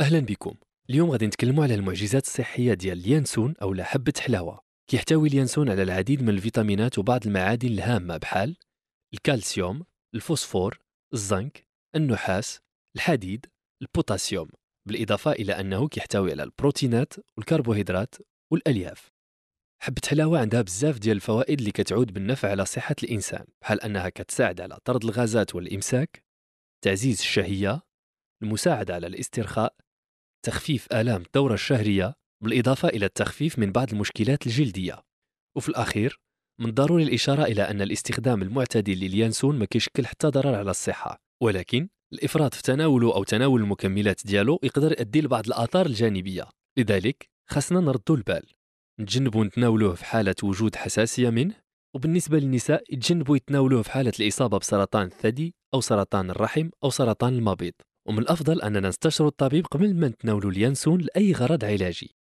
اهلا بكم اليوم غادي نتكلموا على المعجزات الصحيه ديال اليانسون او لا حبه حلاوه كيحتوي اليانسون على العديد من الفيتامينات وبعض المعادن الهامه بحال الكالسيوم الفوسفور الزنك النحاس الحديد البوتاسيوم بالاضافه الى انه كيحتوي على البروتينات والكربوهيدرات والالياف حبة حلاوة عندها بزاف ديال الفوائد اللي كتعود بالنفع على صحة الإنسان بحال أنها كتساعد على طرد الغازات والإمساك تعزيز الشهية المساعدة على الاسترخاء تخفيف آلام الدورة الشهرية بالإضافة إلى التخفيف من بعض المشكلات الجلدية وفي الأخير من الضروري الإشارة إلى أن الاستخدام المعتدل لليانسون ما كيشكل حتى ضرر على الصحة ولكن الإفراط في تناوله أو تناول المكملات ديالو يقدر يؤدي لبعض الآثار الجانبية لذلك خاصنا نردو البال نتجنبوا نتناولوه في حالة وجود حساسية منه وبالنسبة للنساء يتجنبوا يتناولوه في حالة الإصابة بسرطان الثدي أو سرطان الرحم أو سرطان المبيض ومن الأفضل أننا نستشر الطبيب قبل ما نتناولوا اليانسون لأي غرض علاجي